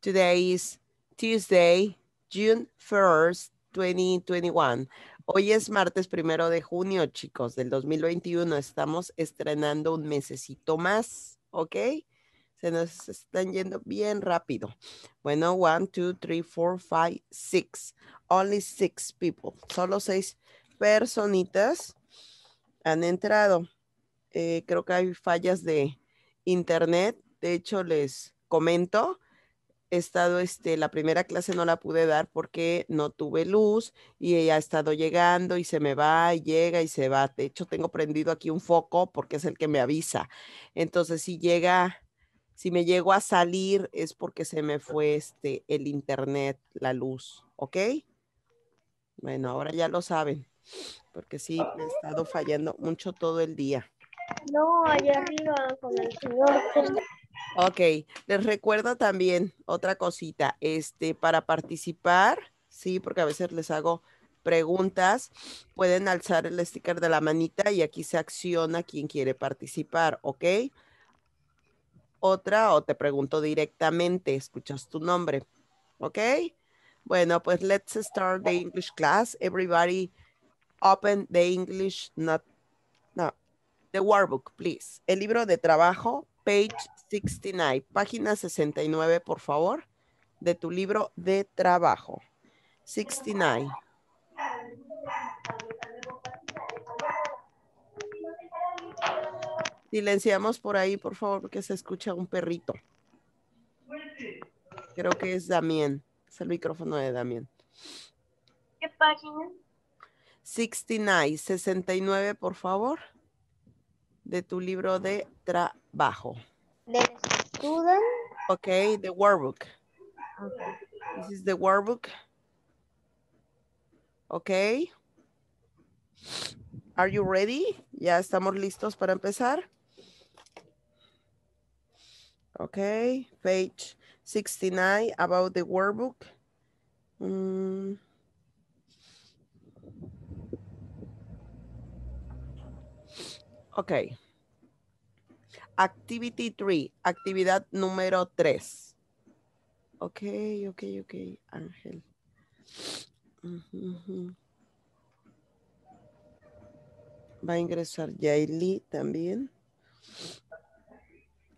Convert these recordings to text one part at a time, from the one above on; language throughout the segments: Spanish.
Today is Tuesday, June 1st, 2021. Hoy es martes primero de junio, chicos, del 2021. Estamos estrenando un mesecito más, ¿ok? Se nos están yendo bien rápido. Bueno, one, two, three, four, five, six. Only six people. Solo seis personitas han entrado. Eh, creo que hay fallas de internet. De hecho, les comento he estado, este, la primera clase no la pude dar porque no tuve luz y ella ha estado llegando y se me va y llega y se va. De hecho, tengo prendido aquí un foco porque es el que me avisa. Entonces, si llega, si me llego a salir es porque se me fue este, el internet, la luz, ¿ok? Bueno, ahora ya lo saben, porque sí, me he estado fallando mucho todo el día. No, allá arriba con el señor. Ok, les recuerdo también otra cosita, este, para participar, sí, porque a veces les hago preguntas, pueden alzar el sticker de la manita y aquí se acciona quien quiere participar, ¿ok? Otra o te pregunto directamente, escuchas tu nombre, ¿ok? Bueno, pues let's start the English class. Everybody open the English, not, no, the workbook, please. El libro de trabajo, page 69, página 69, por favor, de tu libro de trabajo. 69. Silenciamos por ahí, por favor, porque se escucha un perrito. Creo que es Damián. Es el micrófono de Damián. ¿Qué página? 69, 69, por favor, de tu libro de trabajo. The student. Okay, the workbook. Okay. This is the workbook. Okay. Are you ready? ¿Ya estamos listos para empezar? Okay, page 69 about the workbook. Mm. Okay. Activity 3, actividad número 3. Ok, ok, ok, Ángel. Va a ingresar Yaeli también.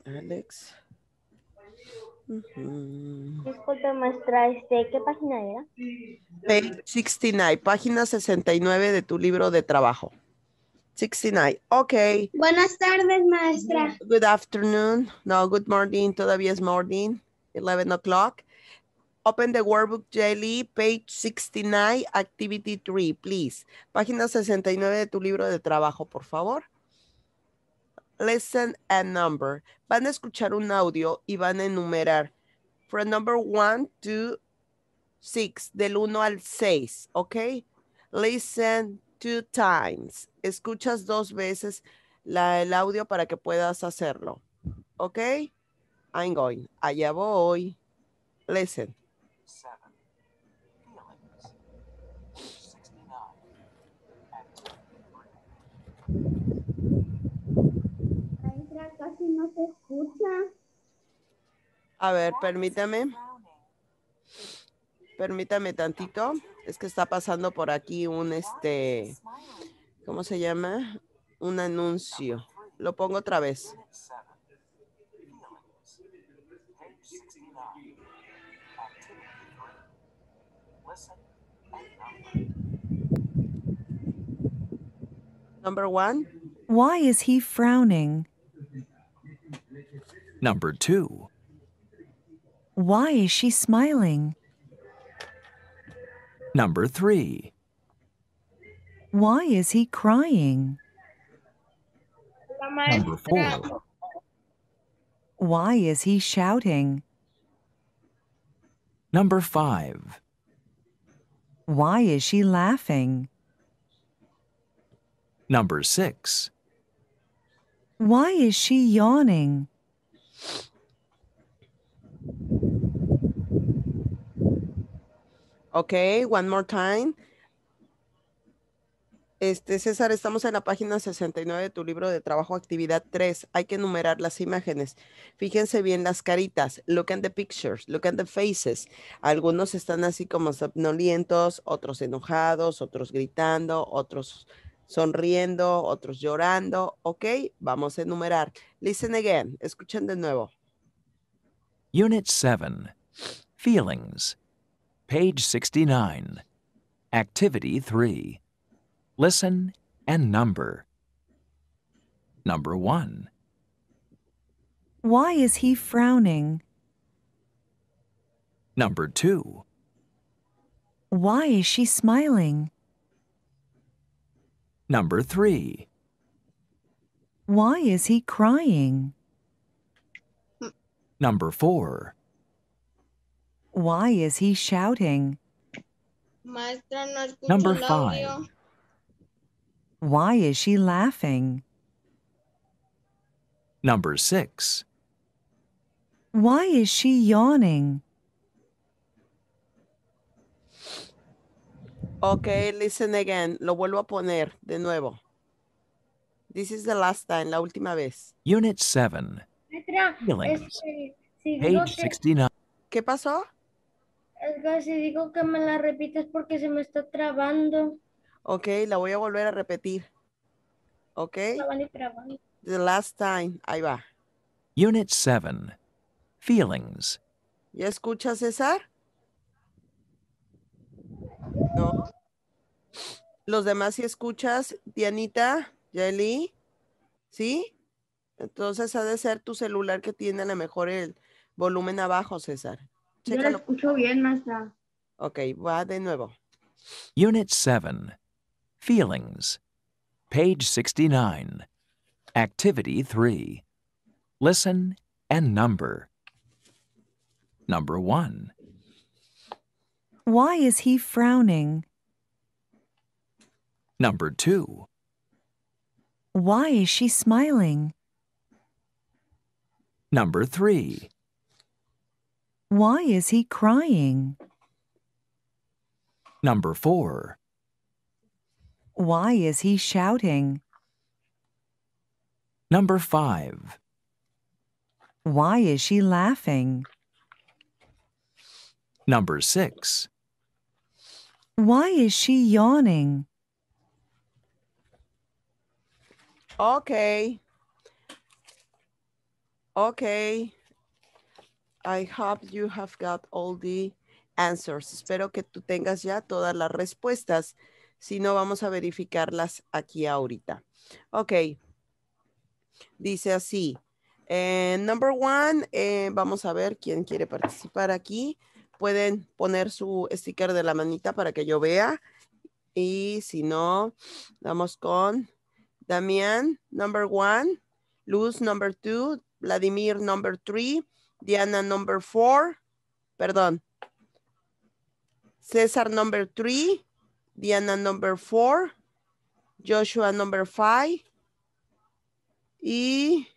Alex. Disculpe, maestra, este, qué página era? Page 69, página 69 de tu libro de trabajo. 69. Okay. Buenas tardes, maestra. Good afternoon. No, good morning. Todavía es morning. 11 o'clock. Open the workbook, Jelly, page 69, activity 3, please. Página 69 de tu libro de trabajo, por favor. Listen and number. Van a escuchar un audio y van a enumerar. From number 1 to 6, del 1 al 6, ¿ok? Listen two times. Escuchas dos veces la, el audio para que puedas hacerlo. ¿Ok? I'm going. Allá voy. Listen. A ver, permítame. Permítame tantito es que está pasando por aquí un, este, ¿cómo se llama? Un anuncio. Lo pongo otra vez. Number one. Why is he frowning? Number two. Why is she smiling? Number 3. Why is he crying? Number 4. Why is he shouting? Number 5. Why is she laughing? Number 6. Why is she yawning? Ok, one more time. Este, César, estamos en la página 69 de tu libro de trabajo, actividad 3. Hay que enumerar las imágenes. Fíjense bien las caritas. Look at the pictures, look at the faces. Algunos están así como somnolientos, otros enojados, otros gritando, otros sonriendo, otros llorando. Ok, vamos a enumerar. Listen again, escuchen de nuevo. Unit 7. Feelings. Page 69. Activity 3. Listen and number. Number 1. Why is he frowning? Number 2. Why is she smiling? Number 3. Why is he crying? Hmm. Number 4. Why is he shouting? Number five. Why is she laughing? Number six. Why is she yawning? Okay, listen again. Lo vuelvo a poner de nuevo. This is the last time, la última vez. Unit 7. Feelings. Page 69. ¿Qué pasó? si digo que me la repites porque se me está trabando. Ok, la voy a volver a repetir. Ok. The last time. Ahí va. Unit 7. Feelings. ¿Ya escuchas, César? No. Los demás sí escuchas, Dianita, Jelly. ¿sí? Entonces ha de ser tu celular que tiene a lo mejor el volumen abajo, César. escucho bien, maestra. Ok, va de nuevo. Unit 7. Feelings. Page 69. Activity 3. Listen and number. Number 1. Why is he frowning? Number 2. Why is she smiling? Number 3. Why is he crying? Number 4. Why is he shouting? Number 5. Why is she laughing? Number 6. Why is she yawning? Okay. Okay. I hope you have got all the answers. Espero que tú tengas ya todas las respuestas. Si no, vamos a verificarlas aquí ahorita. Ok. Dice así. Eh, number one, eh, vamos a ver quién quiere participar aquí. Pueden poner su sticker de la manita para que yo vea. Y si no, vamos con Damián, number one. Luz, number two. Vladimir, number three. Diana, número 4. Perdón. César, número 3. Diana, número 4. Joshua, número 5. Y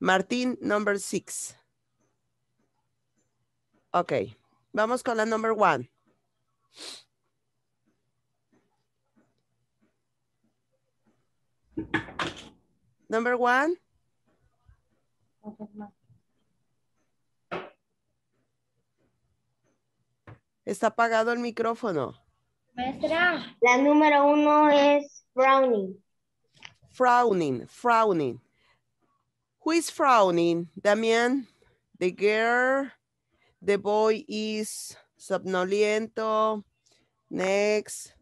Martín, número 6. Ok. Vamos con la número 1. ¿Number 1? Está apagado el micrófono. Maestra. La número uno es frowning. Frowning, frowning. Who is frowning? ¿Damien? The girl. The boy is somnoliento. Next.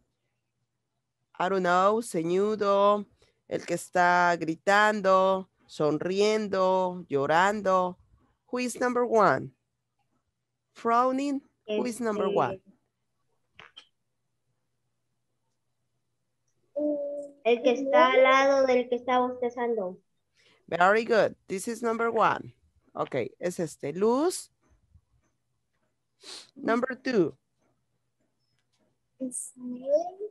I don't know, ceñudo. El que está gritando, sonriendo, llorando. Who is number one? Frowning. Who is number one? El que está al lado del que está bostezando. Very good. This is number one. Okay, es este. Luz. Number two. Smiling.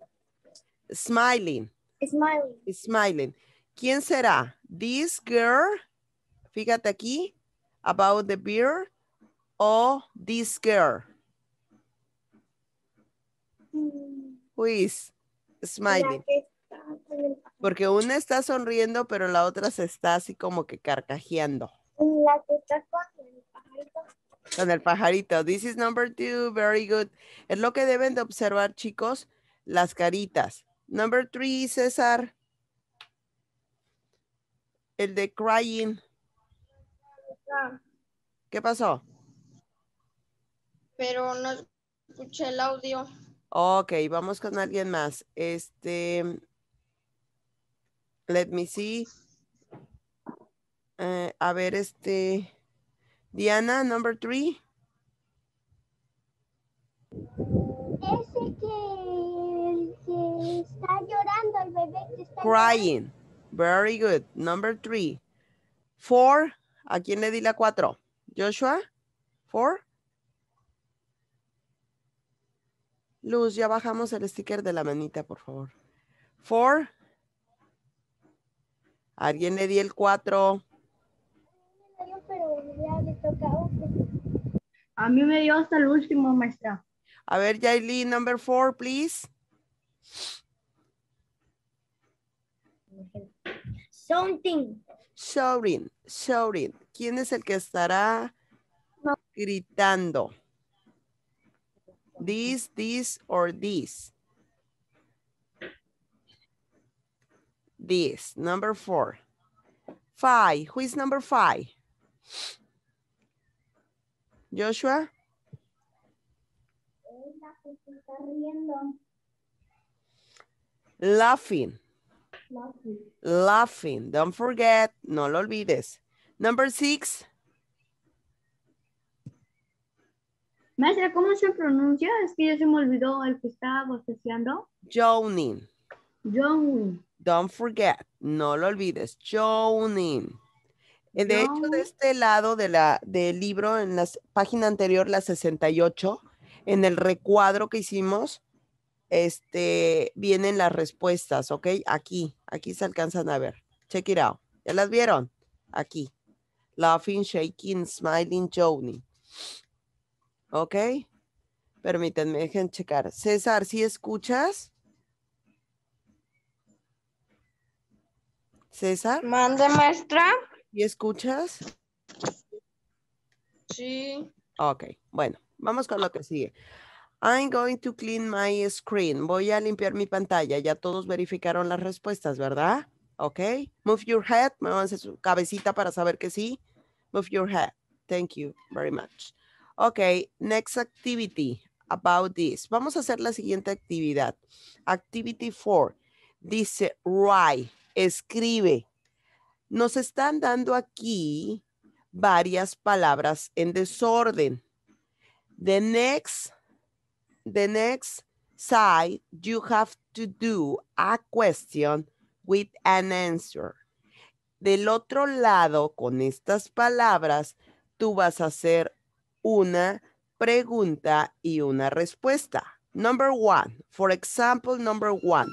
Smiling. Smiling. Smiling. ¿Quién será? This girl. Fíjate aquí. About the beer. O this girl. pues, Porque una está sonriendo, pero la otra se está así como que carcajeando. con el pajarito. This is number two. Very good. Es lo que deben de observar, chicos, las caritas. Number three, César. El de crying. ¿Qué pasó? Pero no escuché el audio. Ok, vamos con alguien más. Este, let me see. Eh, a ver, este, Diana, number three. Ese que, está llorando, el bebé que está Crying. Very good. Number three. Four. ¿A quién le di la cuatro? Joshua. Four. Luz, ya bajamos el sticker de la manita, por favor. Four. Alguien le di el cuatro. A mí me dio hasta el último, maestra. A ver, Yailin, number four, please. Something. Shouting, shouting. ¿Quién es el que estará gritando? These, these, or these. This, number four. Five, who is number five? Joshua? Laughing. Laughing. Laughing. Don't forget, no lo olvides. Number six. Maestra, ¿cómo se pronuncia? Es que ya se me olvidó el que estaba voceando. Jonin. Jonin. Don't forget, no lo olvides, Jonin. Eh, de hecho, de este lado de la, del libro, en la página anterior, la 68, en el recuadro que hicimos, este, vienen las respuestas, ¿ok? Aquí, aquí se alcanzan a ver. Check it out. ¿Ya las vieron? Aquí. Laughing, shaking, smiling, Jonin. Ok. Permítanme, dejen checar. César, ¿sí escuchas? César. Mande, maestra. ¿Y escuchas? Sí. Ok, bueno, vamos con lo que sigue. I'm going to clean my screen. Voy a limpiar mi pantalla. Ya todos verificaron las respuestas, ¿verdad? Ok. Move your head. hacer su cabecita para saber que sí. Move your head. Thank you very much. Ok, next activity about this. Vamos a hacer la siguiente actividad. Activity four. Dice write, escribe. Nos están dando aquí varias palabras en desorden. The next, the next side, you have to do a question with an answer. Del otro lado, con estas palabras, tú vas a hacer una pregunta y una respuesta. Number one, for example, number one.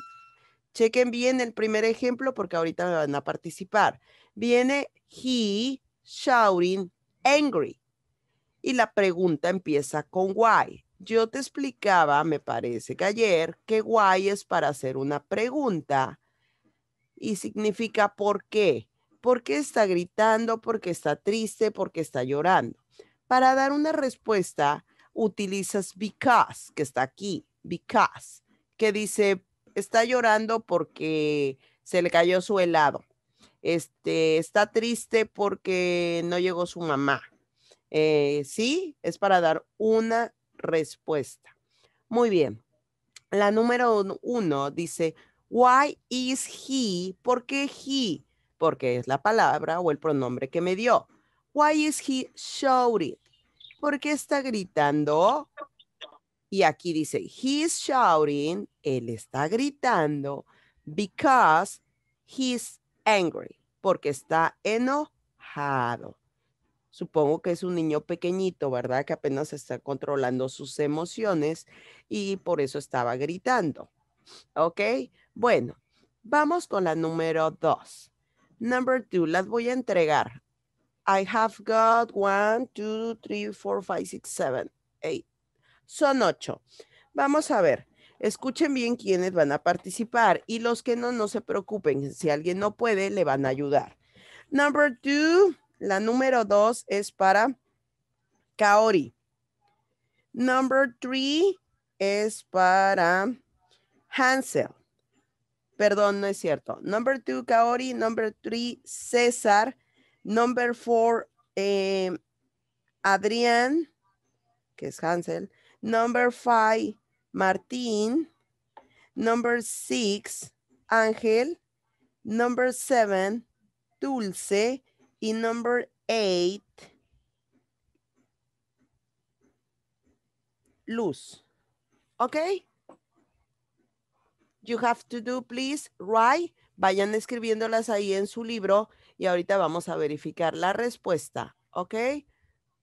Chequen bien el primer ejemplo porque ahorita me van a participar. Viene he shouting angry. Y la pregunta empieza con why. Yo te explicaba, me parece que ayer, que why es para hacer una pregunta y significa por qué. ¿Por qué está gritando? ¿Por qué está triste? ¿Por qué está llorando? Para dar una respuesta, utilizas because, que está aquí, because, que dice, está llorando porque se le cayó su helado. Este, está triste porque no llegó su mamá. Eh, sí, es para dar una respuesta. Muy bien. La número uno dice, why is he? ¿Por qué he? Porque es la palabra o el pronombre que me dio. Why is he shouting? Porque está gritando? Y aquí dice, he's shouting, él está gritando because he's angry, porque está enojado. Supongo que es un niño pequeñito, ¿verdad? Que apenas está controlando sus emociones y por eso estaba gritando. ¿Ok? Bueno, vamos con la número dos. Number two, las voy a entregar. I have got one, two, three, four, five, six, seven, eight. Son ocho. Vamos a ver. Escuchen bien quiénes van a participar y los que no, no se preocupen. Si alguien no puede, le van a ayudar. Number two, la número dos es para Kaori. Number three es para Hansel. Perdón, no es cierto. Number two, Kaori. Number three, César. Number four, eh, Adrián, que es Hansel. Number five, Martín. Number six, Ángel. Number seven, Dulce. Y number eight, Luz. Okay? You have to do, please, write. Vayan escribiéndolas ahí en su libro y ahorita vamos a verificar la respuesta, ¿ok?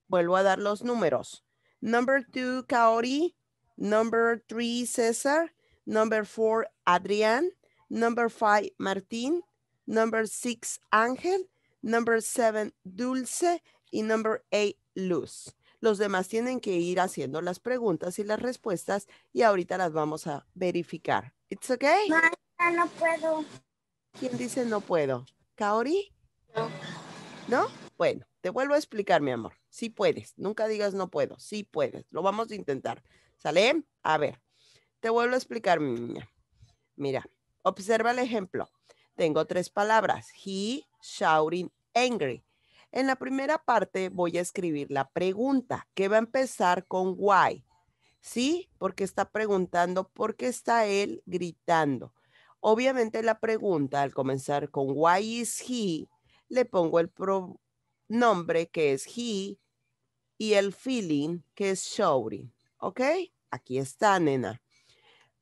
Vuelvo a dar los números. Number two, Kaori. Number three, César. Number four, Adrián. Number five, Martín. Number six, Ángel. Number seven, Dulce. Y number eight, Luz. Los demás tienen que ir haciendo las preguntas y las respuestas y ahorita las vamos a verificar. ¿It's okay? No, no puedo. ¿Quién dice no puedo? ¿Kaori? ¿No? Bueno, te vuelvo a explicar, mi amor. Sí puedes. Nunca digas no puedo. Sí puedes. Lo vamos a intentar. ¿Sale? A ver, te vuelvo a explicar, mi niña. Mira, observa el ejemplo. Tengo tres palabras. He, shouting, angry. En la primera parte voy a escribir la pregunta que va a empezar con why. Sí, porque está preguntando por qué está él gritando. Obviamente la pregunta al comenzar con why is he le pongo el pronombre que es he y el feeling que es showing. ¿Ok? Aquí está, nena.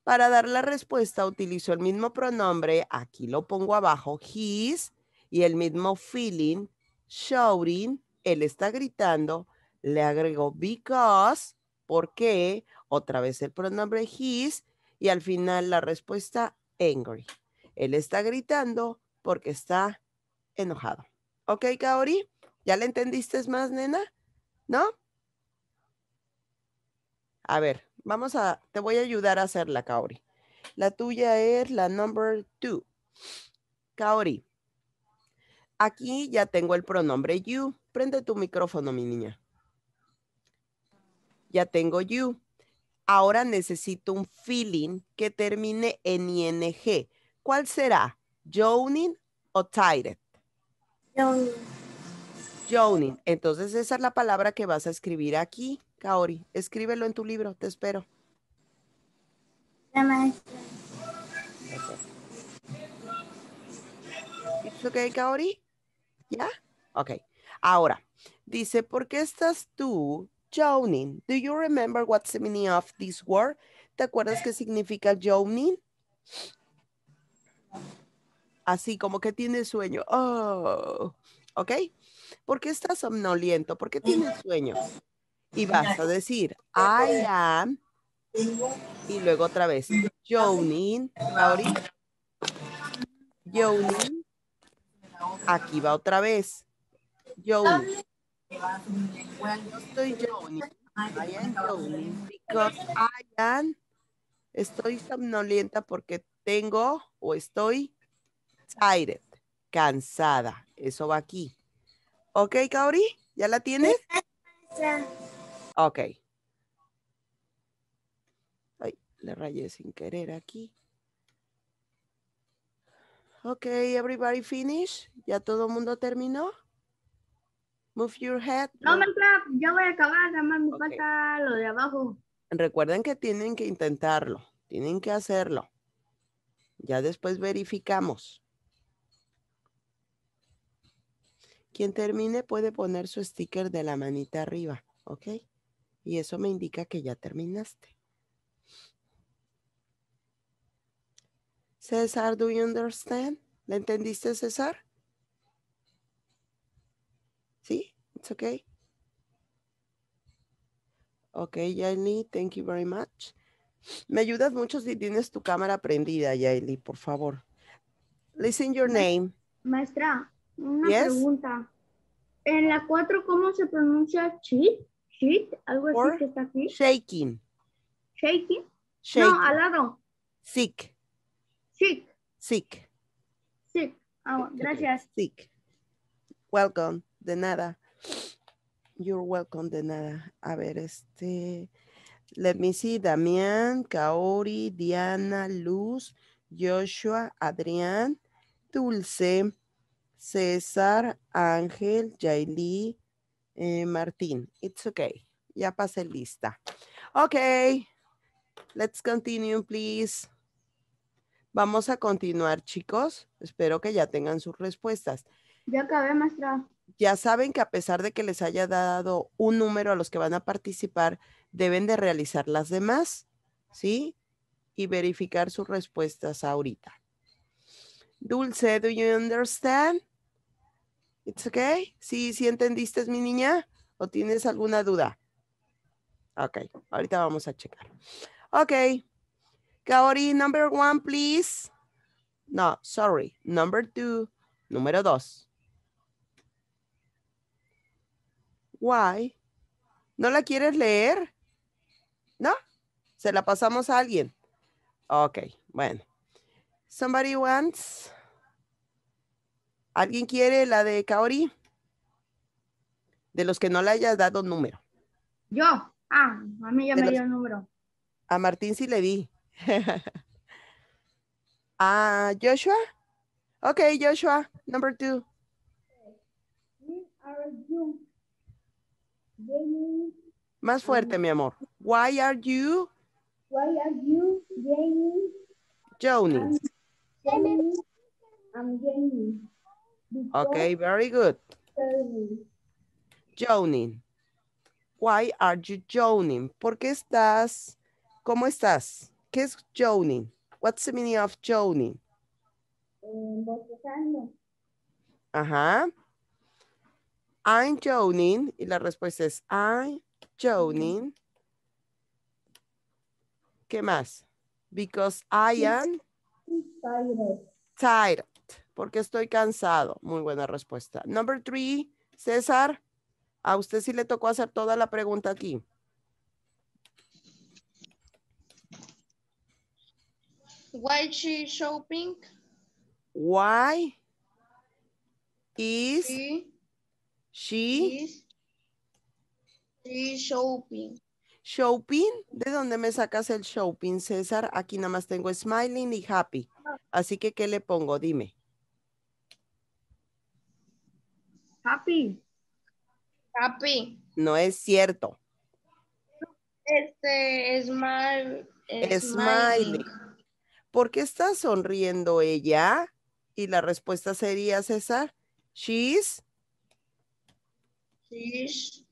Para dar la respuesta utilizo el mismo pronombre, aquí lo pongo abajo, his, y el mismo feeling, shouting, él está gritando, le agrego because, porque, otra vez el pronombre his, y al final la respuesta angry. Él está gritando porque está enojado. ¿Ok, Kaori? ¿Ya le entendiste más, nena? ¿No? A ver, vamos a, te voy a ayudar a hacerla, Kaori. La tuya es la number two. Kaori, aquí ya tengo el pronombre you. Prende tu micrófono, mi niña. Ya tengo you. Ahora necesito un feeling que termine en ing. ¿Cuál será? ¿Joining o tired? Journey. Entonces esa es la palabra que vas a escribir aquí, Kaori. Escríbelo en tu libro, te espero. Este. ok, Kaori? ¿Ya? Ok. Ahora, dice, ¿por qué estás tú Jonin? Do you remember what's the of this word? ¿Te acuerdas qué significa Jonin? así como que tiene sueño. Oh, ¿ok? ¿Por qué estás somnoliento? ¿Por qué tienes sueño? Y vas a decir, I am, y luego otra vez, Jonin, ahorita, aquí va otra vez, Jonin. yo estoy Jonin, I am I am, estoy somnolienta porque tengo o estoy Tired, cansada. Eso va aquí. ¿Ok, Kaori? ¿Ya la tienes? Ok. Ay, le rayé sin querer aquí. Ok, everybody finish. ¿Ya todo el mundo terminó? Move your head. No, no. yo voy a acabar, nada más me lo de abajo. Recuerden que tienen que intentarlo, tienen que hacerlo. Ya después verificamos. Quien termine puede poner su sticker de la manita arriba, ¿ok? Y eso me indica que ya terminaste. César, do you understand? ¿Le entendiste, César? ¿Sí? It's okay. Ok, Yaeli, thank you very much. Me ayudas mucho si tienes tu cámara prendida, Yaeli, por favor. Listen your name. Maestra. Una pregunta. En la 4, ¿cómo se pronuncia cheat? Cheat, algo así que está aquí. Shaking. Shaking. No, al lado. Sick. Sick. Sick. Sick. Ah, gracias. Sick. Welcome, de nada. You're welcome, de nada. A ver, este. Let me see. Damián, Kaori, Diana, Luz, Joshua, Adrián, Dulce. César, Ángel, Yailí, eh, Martín. It's okay. Ya pasé lista. Okay. Let's continue, please. Vamos a continuar, chicos. Espero que ya tengan sus respuestas. Ya acabé, maestra. Ya saben que a pesar de que les haya dado un número a los que van a participar, deben de realizar las demás, ¿sí? Y verificar sus respuestas ahorita. Dulce, do you understand? It's okay. Sí, sí entendiste, mi niña, o tienes alguna duda. Ok, ahorita vamos a checar. Ok. Kaori, number one, please. No, sorry. Number two. Número dos. Why? ¿No la quieres leer? ¿No? Se la pasamos a alguien. Ok, bueno. Somebody wants... ¿Alguien quiere la de Kaori? De los que no le hayas dado número. Yo. Ah, a mí ya me dio número. A Martín sí le di. a Joshua. Ok, Joshua, number two. Más fuerte, mi amor. Why are you? Why are you Joni. Johnny. I'm Okay, very good. Joining. Why are you joining? ¿Por qué estás? ¿Cómo estás? ¿Qué es joining? What's the meaning of joining? Ajá. I'm joining. Y la respuesta es I'm joining. ¿Qué más? Because I am tired. Tired. porque estoy cansado. Muy buena respuesta. Number three, César, a usted sí le tocó hacer toda la pregunta aquí. Why she shopping? Why is she, shopping? Shopping, ¿de dónde me sacas el shopping, César? Aquí nada más tengo smiling y happy. Así que, ¿qué le pongo? Dime. Happy. Happy. No es cierto. Este, es smile, smiling. ¿Por qué está sonriendo ella? Y la respuesta sería, César, she's. She's.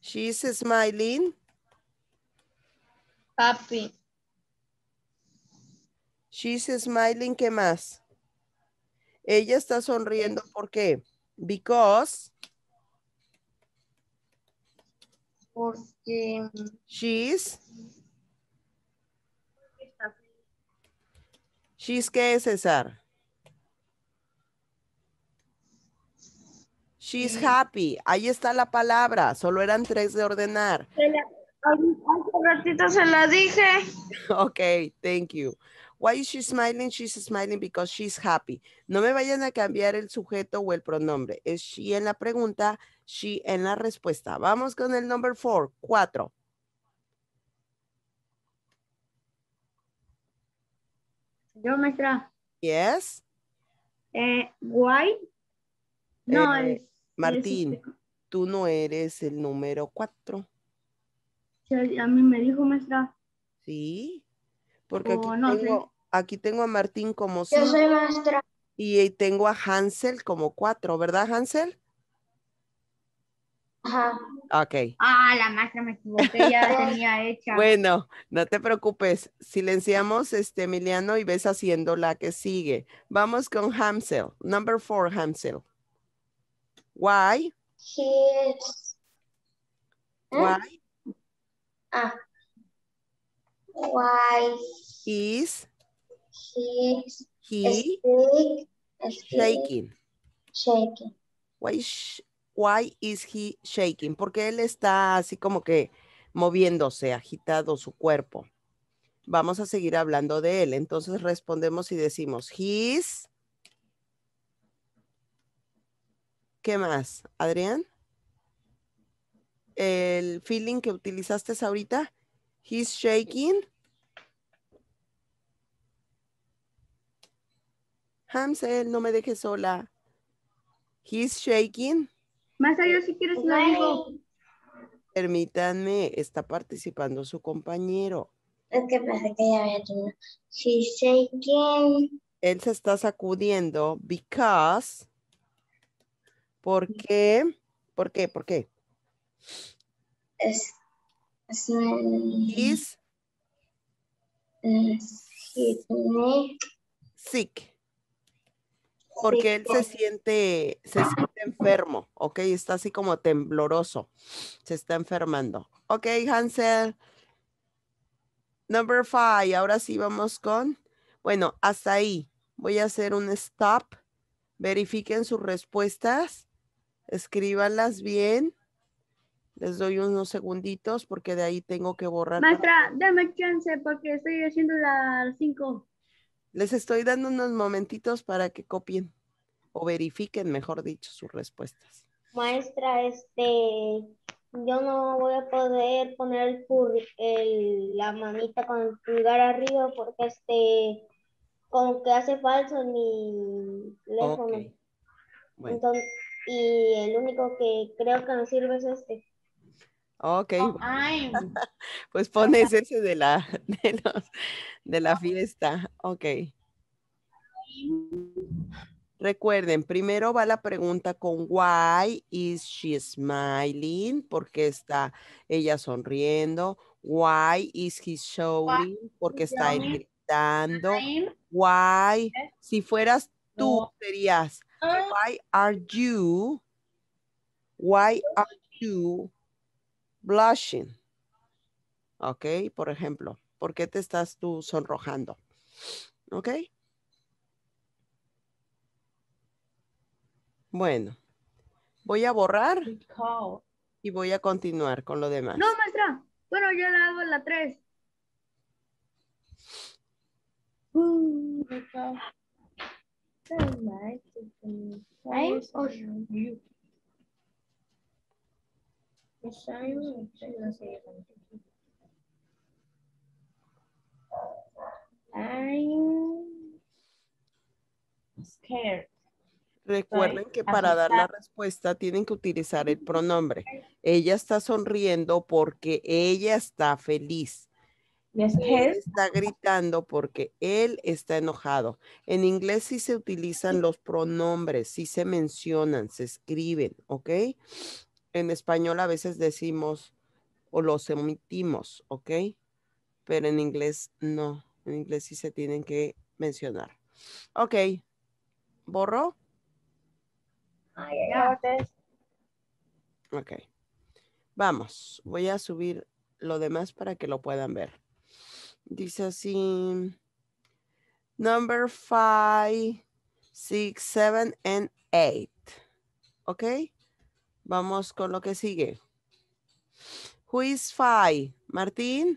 She's smiling. Happy. She's smiling, ¿qué más? Ella está sonriendo porque because porque she's she's qué es César? She's eh. happy. Ahí está la palabra. Solo eran tres de ordenar. Hace ratito se la dije. Ok, thank you. Why is she smiling? She's smiling because she's happy. No me vayan a cambiar el sujeto o el pronombre. Es she en la pregunta, she en la respuesta. Vamos con el número 4. cuatro. Yo, maestra. Yes. Eh, why? No, eh, es. Martín, este. tú no eres el número cuatro. a mí me dijo, maestra. Sí, porque no, Aquí tengo a Martín como cinco. Yo soy maestra. Y tengo a Hansel como cuatro, ¿verdad, Hansel? Ajá. Ok. Ah, la maestra me equivoqué, ya la tenía hecha. Bueno, no te preocupes. Silenciamos este Emiliano y ves haciendo la que sigue. Vamos con Hansel. Number four, Hansel. Why? ¿eh? Why? Ah. Why? Is he is shaking. Shaking. Why, why is he shaking? Porque él está así como que moviéndose, agitado su cuerpo. Vamos a seguir hablando de él. Entonces respondemos y decimos, he's. ¿Qué más, Adrián? El feeling que utilizaste ahorita, he's shaking. Hamsel, no me dejes sola. He's shaking. Más allá si quieres lo digo. Permítanme, está participando su compañero. Es que pasa que ya había shaking. Él se está sacudiendo because. ¿Por qué? ¿Por qué? ¿Por qué? Es, es He's. Sick. Porque él se siente, se siente enfermo, ¿ok? Está así como tembloroso. Se está enfermando. Ok, Hansel. Number five. Ahora sí vamos con. Bueno, hasta ahí. Voy a hacer un stop. Verifiquen sus respuestas. Escríbanlas bien. Les doy unos segunditos porque de ahí tengo que borrar. Maestra, dame chance porque estoy haciendo las cinco. Les estoy dando unos momentitos para que copien o verifiquen, mejor dicho, sus respuestas. Maestra, este, yo no voy a poder poner el, la manita con el pulgar arriba porque este, como que hace falso mi teléfono. y el único que creo que nos sirve es este. Ok. Oh, pues pones ese de la, de, los, de la fiesta. Ok. Recuerden, primero va la pregunta con why is she smiling? Porque está ella sonriendo. Why is he showing? Porque está gritando. Why? Si fueras tú, serías ah. why are you? Why are you? blushing. ¿Ok? Por ejemplo, ¿por qué te estás tú sonrojando? ¿Ok? Bueno, voy a borrar y voy a continuar con lo demás. No, maestra. Bueno, yo la hago la 3. Recuerden que para dar la respuesta tienen que utilizar el pronombre. Ella está sonriendo porque ella está feliz. Él está gritando porque él está enojado. En inglés sí se utilizan los pronombres, sí se mencionan, se escriben, ¿ok? en español a veces decimos o los omitimos, ¿ok? Pero en inglés no, en inglés sí se tienen que mencionar. Ok, ¿borro? Ok, vamos, voy a subir lo demás para que lo puedan ver. Dice así, number five, six, seven, and eight, ¿ok? Vamos con lo que sigue. Who is five? Martín?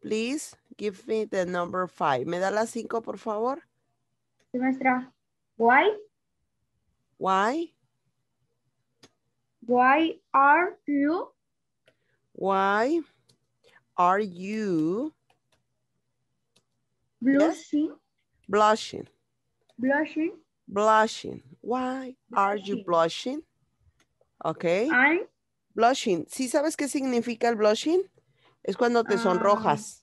Please give me the number five. ¿Me da la cinco, por favor? Sí, maestra. Why? Why? Why are you? Why are you? Blushing. Blushing. Blushing blushing. Why are you blushing? Ok. I'm blushing. ¿Sí sabes qué significa el blushing? Es cuando te sonrojas. Ah.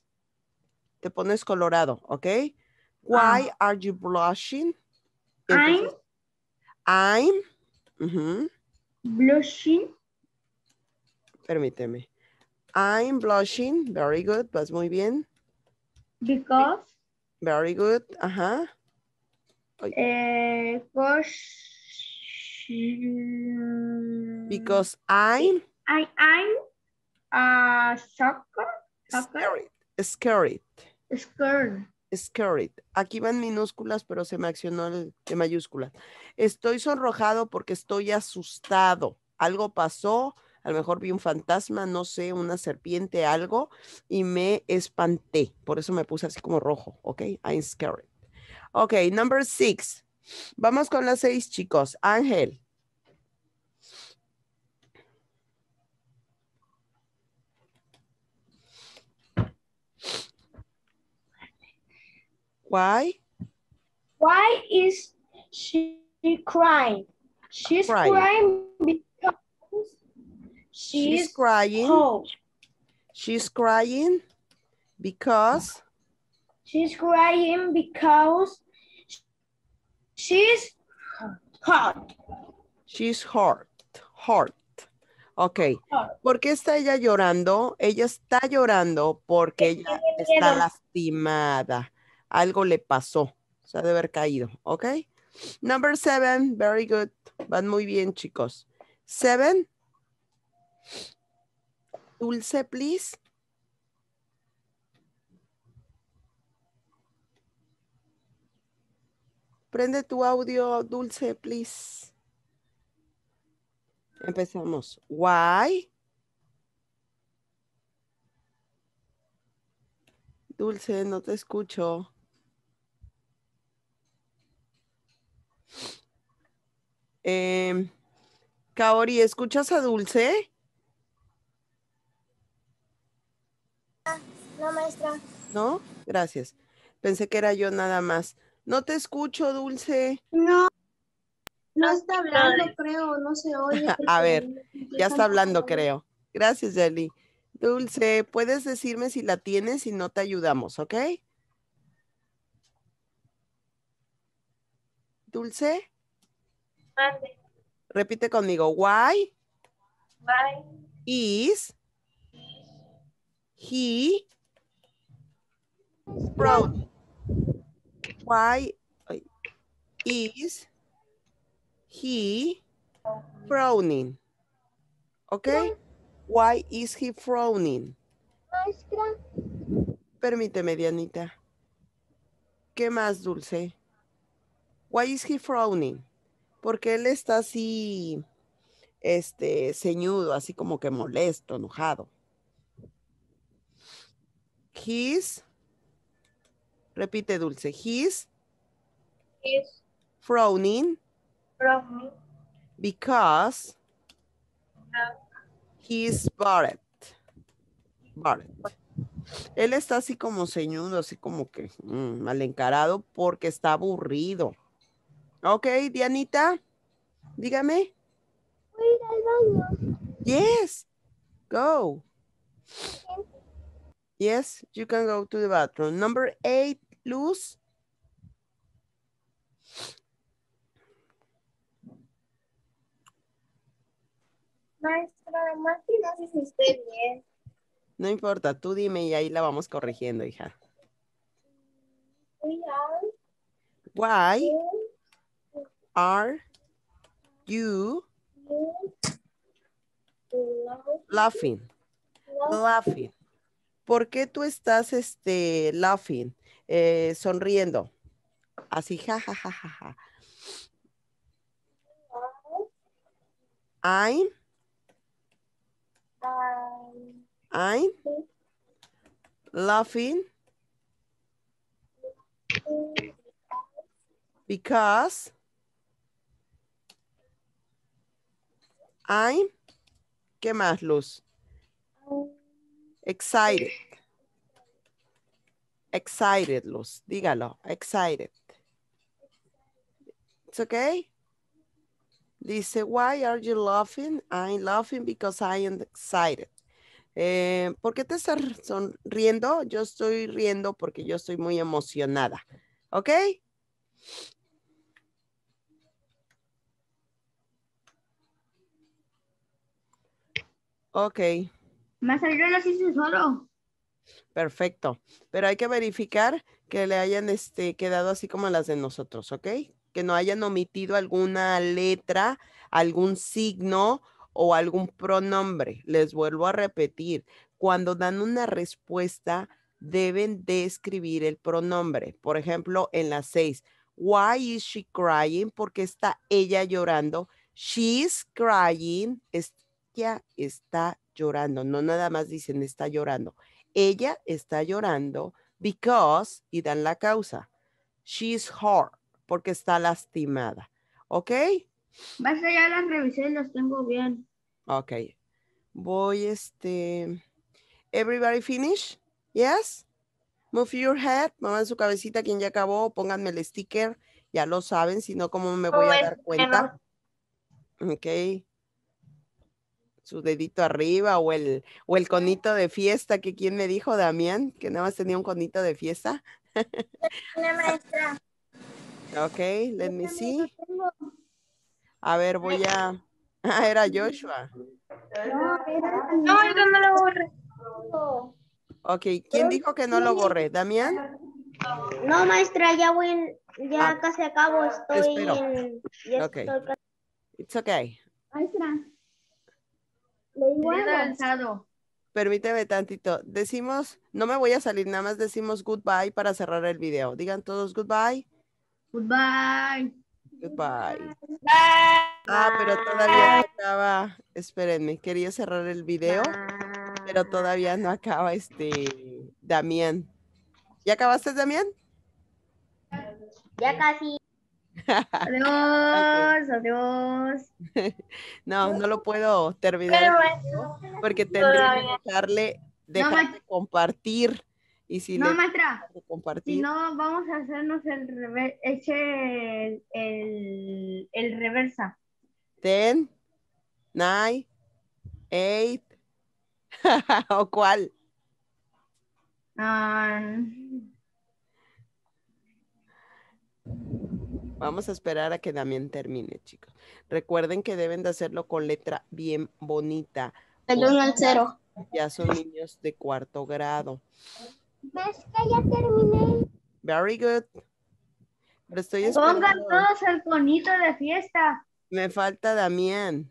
te pones colorado, ¿ok? Why ah. are you blushing? I'm. I'm. Blushing. Permíteme. I'm blushing. Very good. Vas pues muy bien. Because. Very good. Ajá. Eh, because I'm... I, I'm a Scared. Scared. Scared. Aquí van minúsculas, pero se me accionó el de mayúsculas. Estoy sonrojado porque estoy asustado. Algo pasó, a lo mejor vi un fantasma, no sé, una serpiente, algo, y me espanté. Por eso me puse así como rojo, ¿ok? I'm scared. Okay, number six. Vamos con las seis, chicos. Ángel. Why? Why is she crying? She's crying, because she's, crying. She's crying because She's crying because She's hot. She's hot. Hot. Ok. ¿Por qué está ella llorando? Ella está llorando porque ella está lastimada. Algo le pasó. Se ha de haber caído. Ok. Number seven. Very good. Van muy bien, chicos. Seven. Dulce, please. Prende tu audio, Dulce, please. Empezamos. Why? Dulce, no te escucho. Eh, Kaori, ¿escuchas a Dulce? Ah, no, maestra. ¿No? Gracias. Pensé que era yo nada más. No te escucho, Dulce. No. No está hablando, creo, no se oye. A ver, ya está hablando, creo. Gracias, Jelly. Dulce, puedes decirme si la tienes y no te ayudamos, ¿ok? Dulce. Repite conmigo. Why? Why? Is he brown? Why is he frowning? Okay? Why is he frowning? Permíteme, Dianita. ¿Qué más, Dulce? Why is he frowning? Porque él está así, este, ceñudo, así como que molesto, enojado. He's Repite, Dulce. His. Frowning. Frowning. Because. He's Barrett. Él está así como ceñudo, así como que mm, mal encarado porque está aburrido. Ok, Dianita, dígame. Voy al baño. Yes, go. Yes, you can go to the bathroom. Number eight, Luz. no bien. No importa, tú dime y ahí la vamos corrigiendo, hija. Why are you laughing? Laughing. ¿Por qué tú estás este, laughing? Eh, sonriendo. Así, ja, ja, ja, ja, ja. I'm, I'm laughing because I'm, ¿qué más, Luz? Excited. Excited, Luz. Dígalo. Excited. It's okay? Dice, why are you laughing? I'm laughing because I am excited. Eh, ¿Por qué te estás sonriendo? Yo estoy riendo porque yo estoy muy emocionada. ¿Ok? Ok. Me salió solo. Perfecto. Pero hay que verificar que le hayan este, quedado así como las de nosotros, ¿ok? Que no hayan omitido alguna letra, algún signo o algún pronombre. Les vuelvo a repetir, cuando dan una respuesta, deben describir el pronombre. Por ejemplo, en las seis, why is she crying? Porque está ella llorando. She's crying. Ella está llorando. No nada más dicen está llorando ella está llorando because, y dan la causa, she's hurt, porque está lastimada. ¿Ok? Basta, ya las revisé, las tengo bien. Ok. Voy, este... Everybody finish? Yes? Move your head, muevan su cabecita quien ya acabó, pónganme el sticker, ya lo saben, si no, ¿cómo me voy a dar cuenta? Ok su dedito arriba o el, o el conito de fiesta, que quien me dijo, Damián, que nada más tenía un conito de fiesta. Ok, let me see. A ver, voy a... Ah, era Joshua. No, yo no lo borré. Ok, ¿quién dijo que no lo borré? ¿Damián? No, maestra, ya voy, ya ah. casi acabo, estoy ok, it's okay. Maestra. Permíteme tantito. Decimos, no me voy a salir, nada más decimos goodbye para cerrar el video. Digan todos goodbye. Goodbye. Goodbye. Ah, pero todavía no acaba. Espérenme, quería cerrar el video, pero todavía no acaba este Damián. ¿Ya acabaste, Damián? Ya casi. Adiós, adiós. No, no lo puedo terminar. porque tendré que dejarle de compartir. Y si no, maestra. compartir. no, vamos a hacernos el, eche el, el, reversa. Ten, nine, eight. ¿O cuál? Ah. Vamos a esperar a que Damián termine, chicos. Recuerden que deben de hacerlo con letra bien bonita. El 1 al 0. Ya son niños de cuarto grado. Más que ya terminé. Very good. Pero estoy esperando. Pongan todos el bonito de fiesta. Me falta Damián.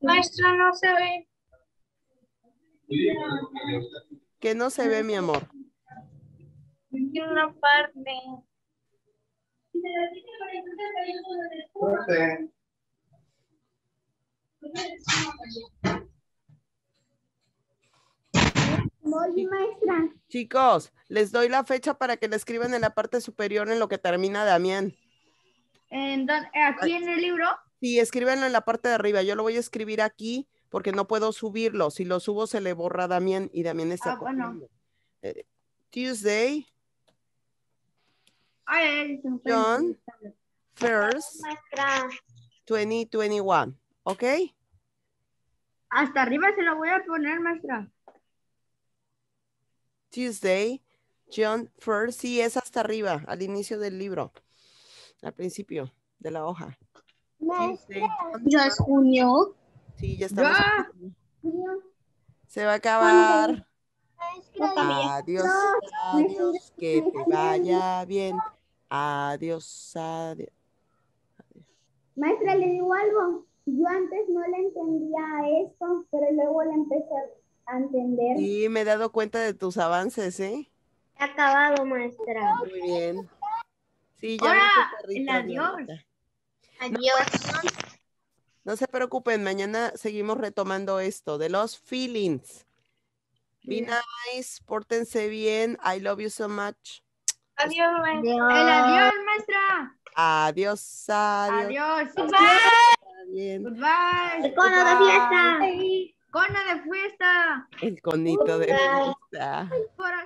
Maestro no se ve. Que no se ve, mi amor. En una parte. Chicos, les doy la fecha para que la escriban en la parte superior en lo que termina Damián. ¿En eh, ¿Aquí en el libro? Sí, escríbanlo en la parte de arriba. Yo lo voy a escribir aquí porque no puedo subirlo. Si lo subo se le borra a Damián y Damián está... Ah, bueno. Eh, Tuesday. John first 2021. ¿Ok? Hasta arriba se lo voy a poner, maestra. Tuesday, John first, Sí, es hasta arriba, al inicio del libro. Al principio de la hoja. ¿Ya es junio? Sí, ya estamos. Se va a acabar. Adiós, adiós, que te vaya bien. Adiós, adiós. Maestra, le digo algo. Yo antes no le entendía esto, pero luego le empecé a entender. Y me he dado cuenta de tus avances, ¿eh? He Acabado, maestra. Muy bien. Sí, ya adiós. Adiós. No, no se preocupen, mañana seguimos retomando esto de los feelings. Be nice, pórtense bien. I love you so much. Adiós, maestra. El adiós, maestra. Adiós, adiós. Adiós. El cono de fiesta. Cono de fiesta. El conito de fiesta.